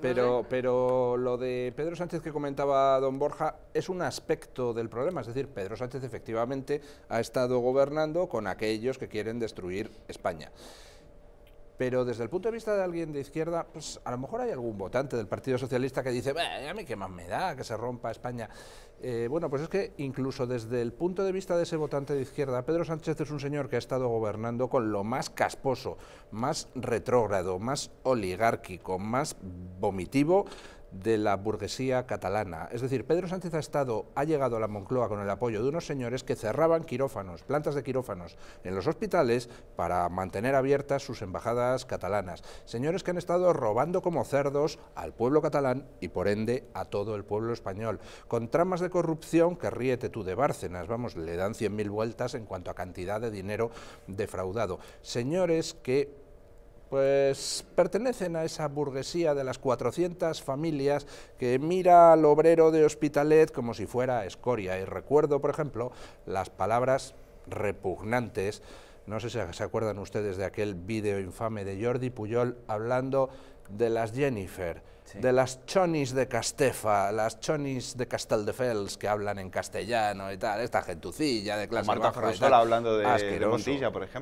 Pero, pero lo de Pedro Sánchez que comentaba don Borja es un aspecto del problema. Es decir, Pedro Sánchez efectivamente ha estado gobernando con aquellos que quieren destruir España. Pero desde el punto de vista de alguien de izquierda, pues a lo mejor hay algún votante del Partido Socialista que dice, a mí qué más me da que se rompa España. Eh, bueno, pues es que incluso desde el punto de vista de ese votante de izquierda, Pedro Sánchez es un señor que ha estado gobernando con lo más casposo, más retrógrado, más oligárquico, más vomitivo de la burguesía catalana. Es decir, Pedro Sánchez ha estado, ha llegado a la Moncloa con el apoyo de unos señores que cerraban quirófanos, plantas de quirófanos en los hospitales para mantener abiertas sus embajadas catalanas. Señores que han estado robando como cerdos al pueblo catalán y por ende a todo el pueblo español, con tramas de corrupción que ríete tú de Bárcenas, vamos, le dan 100.000 vueltas en cuanto a cantidad de dinero defraudado. Señores que pues pertenecen a esa burguesía de las 400 familias que mira al obrero de Hospitalet como si fuera escoria. Y recuerdo, por ejemplo, las palabras repugnantes, no sé si se acuerdan ustedes de aquel vídeo infame de Jordi Puyol hablando de las Jennifer, de las chonis de Castefa, las chonis de Casteldefels que hablan en castellano y tal, esta gentucilla de clase baja hablando de, de Montilla, por ejemplo.